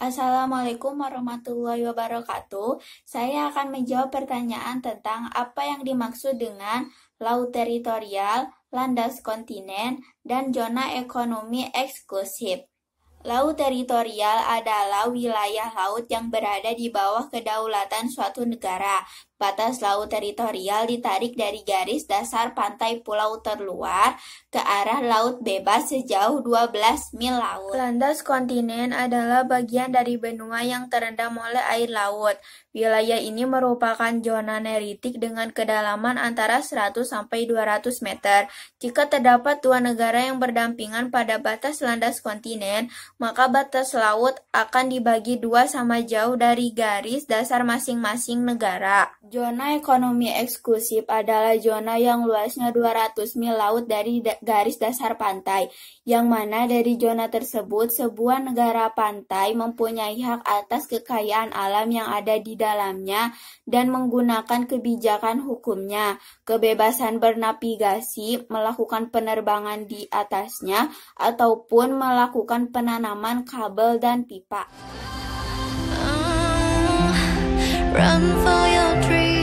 Assalamualaikum warahmatullahi wabarakatuh. Saya akan menjawab pertanyaan tentang apa yang dimaksud dengan laut teritorial, landas kontinen, dan zona ekonomi eksklusif. Laut teritorial adalah wilayah laut yang berada di bawah kedaulatan suatu negara, Batas laut teritorial ditarik dari garis dasar pantai pulau terluar ke arah laut bebas sejauh 12 mil laut. Landas kontinen adalah bagian dari benua yang terendam oleh air laut. Wilayah ini merupakan zona neritik dengan kedalaman antara 100 sampai 200 meter. Jika terdapat dua negara yang berdampingan pada batas landas kontinen, maka batas laut akan dibagi dua sama jauh dari garis dasar masing-masing negara. Zona ekonomi eksklusif adalah zona yang luasnya 200 mil laut dari da garis dasar pantai, yang mana dari zona tersebut sebuah negara pantai mempunyai hak atas kekayaan alam yang ada di dalamnya dan menggunakan kebijakan hukumnya, kebebasan bernavigasi, melakukan penerbangan di atasnya, ataupun melakukan penanaman kabel dan pipa. Ah, run for dream